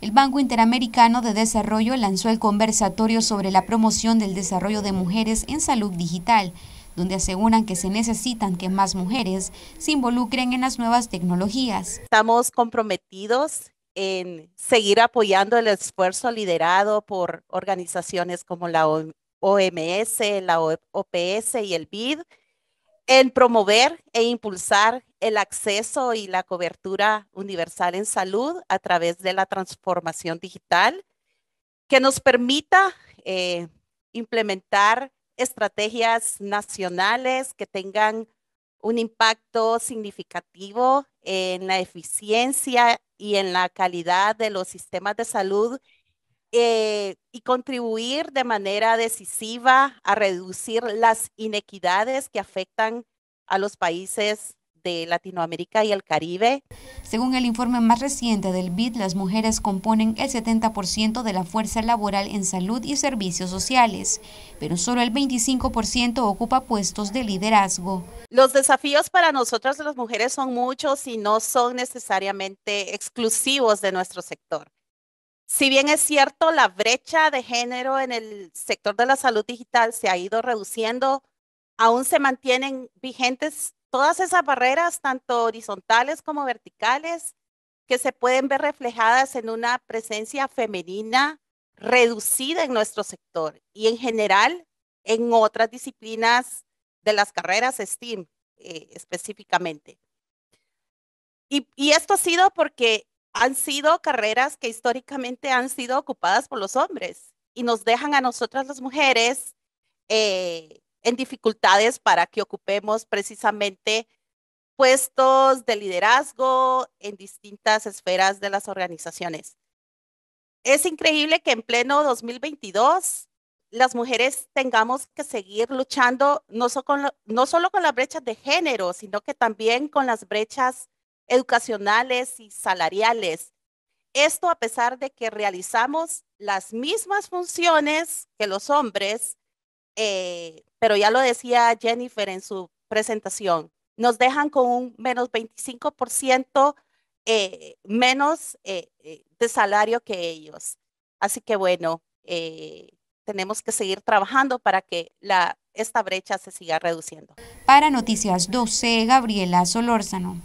El Banco Interamericano de Desarrollo lanzó el conversatorio sobre la promoción del desarrollo de mujeres en salud digital, donde aseguran que se necesitan que más mujeres se involucren en las nuevas tecnologías. Estamos comprometidos en seguir apoyando el esfuerzo liderado por organizaciones como la OMS, la OPS y el BID en promover e impulsar el acceso y la cobertura universal en salud a través de la transformación digital que nos permita eh, implementar estrategias nacionales que tengan un impacto significativo en la eficiencia y en la calidad de los sistemas de salud eh, y contribuir de manera decisiva a reducir las inequidades que afectan a los países de Latinoamérica y el Caribe. Según el informe más reciente del BID, las mujeres componen el 70% de la fuerza laboral en salud y servicios sociales, pero solo el 25% ocupa puestos de liderazgo. Los desafíos para nosotras las mujeres son muchos y no son necesariamente exclusivos de nuestro sector si bien es cierto, la brecha de género en el sector de la salud digital se ha ido reduciendo, aún se mantienen vigentes todas esas barreras, tanto horizontales como verticales, que se pueden ver reflejadas en una presencia femenina reducida en nuestro sector y en general en otras disciplinas de las carreras STEAM eh, específicamente. y, esto ha sido porque han sido carreras que históricamente han sido ocupadas por los hombres y nos dejan a nosotras las mujeres eh, en dificultades para que ocupemos precisamente puestos de liderazgo en distintas esferas de las organizaciones. Es increíble que en pleno 2022 las mujeres tengamos que seguir luchando no, no solo con las brechas de género, sino que también con las brechas educacionales y salariales. Esto a pesar de que realizamos las mismas funciones que los hombres, eh, pero ya lo decía Jennifer en su presentación, nos dejan con un menos 25% eh, menos eh, de salario que ellos. Así que bueno, tenemos que seguir trabajando para que la, esta brecha se siga reduciendo. Para Noticias 12, Gabriela Solórzano.